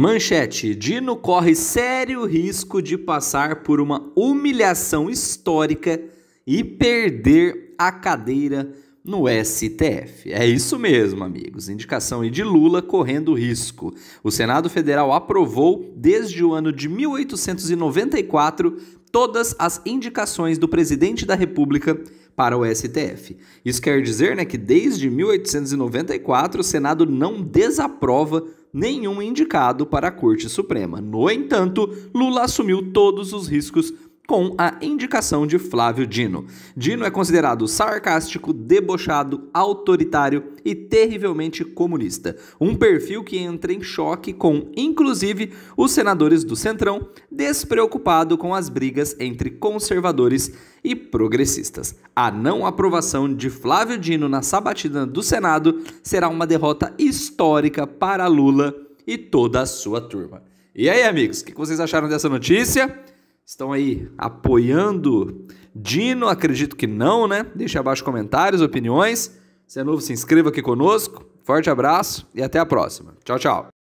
Manchete: Dino corre sério risco de passar por uma humilhação histórica e perder a cadeira no STF. É isso mesmo, amigos. Indicação de Lula correndo risco. O Senado Federal aprovou, desde o ano de 1894, todas as indicações do presidente da República para o STF. Isso quer dizer né, que desde 1894 o Senado não desaprova nenhum indicado para a Corte Suprema. No entanto, Lula assumiu todos os riscos com a indicação de Flávio Dino. Dino é considerado sarcástico, debochado, autoritário e terrivelmente comunista. Um perfil que entra em choque com, inclusive, os senadores do Centrão, despreocupado com as brigas entre conservadores e progressistas. A não aprovação de Flávio Dino na sabatina do Senado será uma derrota histórica para Lula e toda a sua turma. E aí, amigos, o que vocês acharam dessa notícia? Estão aí apoiando Dino? Acredito que não, né? Deixe abaixo comentários, opiniões. Se é novo, se inscreva aqui conosco. Forte abraço e até a próxima. Tchau, tchau.